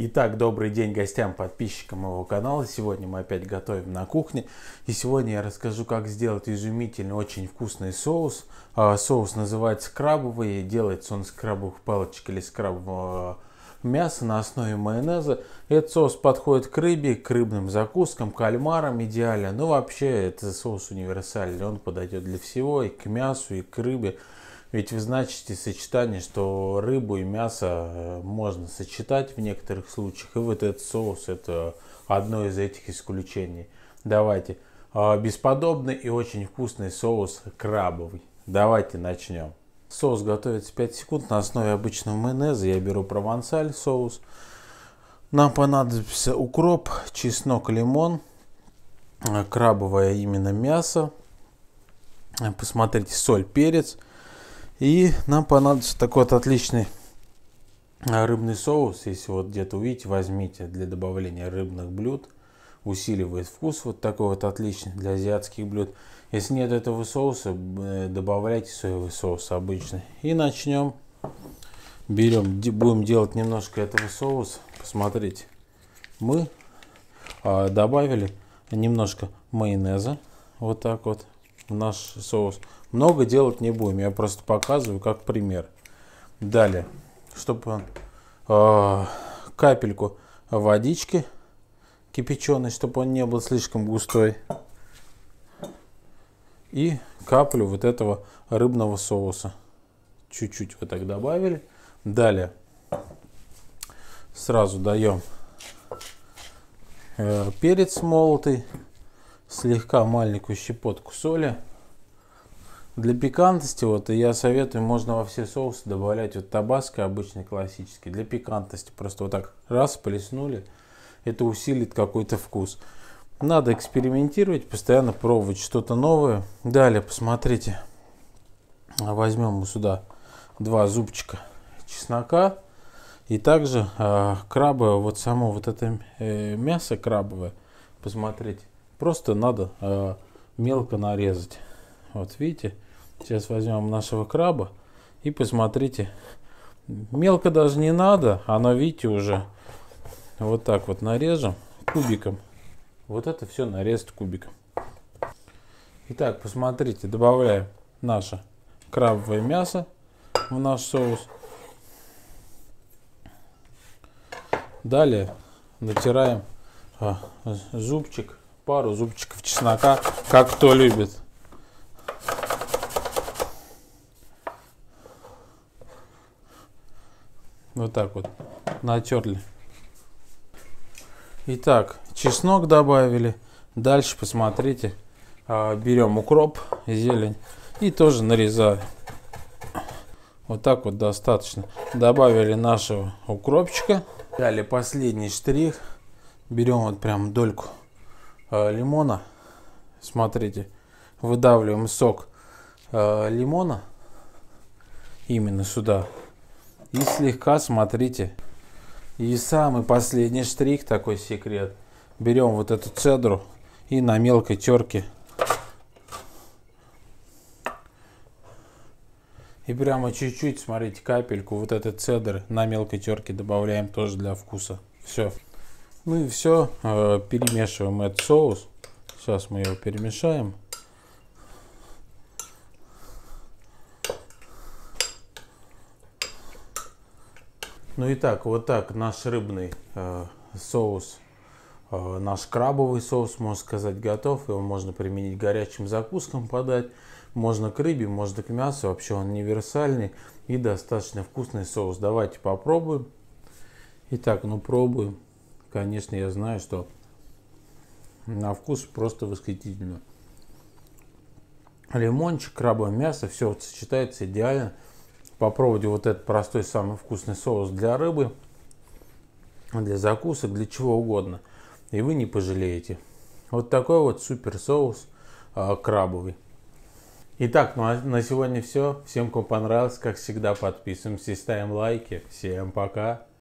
Итак, добрый день гостям, подписчикам моего канала. Сегодня мы опять готовим на кухне. И сегодня я расскажу, как сделать изумительный, очень вкусный соус. А, соус называется крабовый. Делается он с крабовых палочек или с крабового а, мяса на основе майонеза. Этот соус подходит к рыбе, к рыбным закускам, кальмарам идеально. Ну, вообще, это соус универсальный. Он подойдет для всего, и к мясу, и к рыбе. Ведь вы значите сочетание, что рыбу и мясо э, можно сочетать в некоторых случаях. И вот этот соус это одно из этих исключений. Давайте. А, бесподобный и очень вкусный соус крабовый. Давайте начнем. Соус готовится 5 секунд на основе обычного майонеза. Я беру провансаль соус. Нам понадобится укроп, чеснок, лимон, крабовое именно мясо. Посмотрите, соль, перец – и нам понадобится такой вот отличный а, рыбный соус. Если вот где-то увидите, возьмите для добавления рыбных блюд. Усиливает вкус вот такой вот отличный для азиатских блюд. Если нет этого соуса, э, добавляйте соевый соус обычный. И начнем. Берем, будем делать немножко этого соуса. Посмотрите, мы а, добавили немножко майонеза. Вот так вот наш соус. Много делать не будем, я просто показываю как пример. Далее, чтобы э, капельку водички кипяченой, чтобы он не был слишком густой. И каплю вот этого рыбного соуса. Чуть-чуть вот так добавили. Далее сразу даем э, перец молотый слегка маленькую щепотку соли. Для пикантности вот я советую, можно во все соусы добавлять вот табаско обычный классический. Для пикантности просто вот так раз плеснули, это усилит какой-то вкус. Надо экспериментировать, постоянно пробовать что-то новое. Далее, посмотрите, возьмем мы сюда два зубчика чеснока. И также э, крабовое, вот само вот это э, мясо крабовое, посмотрите, Просто надо э, мелко нарезать. Вот видите, сейчас возьмем нашего краба и посмотрите. Мелко даже не надо, оно, видите, уже вот так вот нарежем кубиком. Вот это все нарезать кубиком. Итак, посмотрите, добавляем наше крабовое мясо в наш соус. Далее натираем а, зубчик пару зубчиков чеснока, как кто любит. Вот так вот натерли. Итак, чеснок добавили. Дальше посмотрите, а, берем укроп, зелень и тоже нарезаем. Вот так вот достаточно. Добавили нашего укропчика. Далее последний штрих. Берем вот прям дольку Э, лимона. Смотрите, выдавливаем сок э, лимона именно сюда. И слегка, смотрите, и самый последний штрих, такой секрет. Берем вот эту цедру и на мелкой терке. И прямо чуть-чуть, смотрите, капельку вот этой цедры на мелкой терке добавляем тоже для вкуса. Все. Ну и все, э, перемешиваем этот соус. Сейчас мы его перемешаем. Ну и так, вот так наш рыбный э, соус, э, наш крабовый соус, можно сказать, готов. Его можно применить горячим закускам подать. Можно к рыбе, можно к мясу. Вообще он универсальный и достаточно вкусный соус. Давайте попробуем. Итак, ну пробуем. Конечно, я знаю, что на вкус просто восхитительно. Лимончик, крабовое мясо, все вот сочетается идеально. Попробуйте вот этот простой самый вкусный соус для рыбы, для закусок, для чего угодно. И вы не пожалеете. Вот такой вот супер соус э, крабовый. Итак, ну а на сегодня все. Всем, кому понравилось, как всегда, подписываемся и ставим лайки. Всем пока!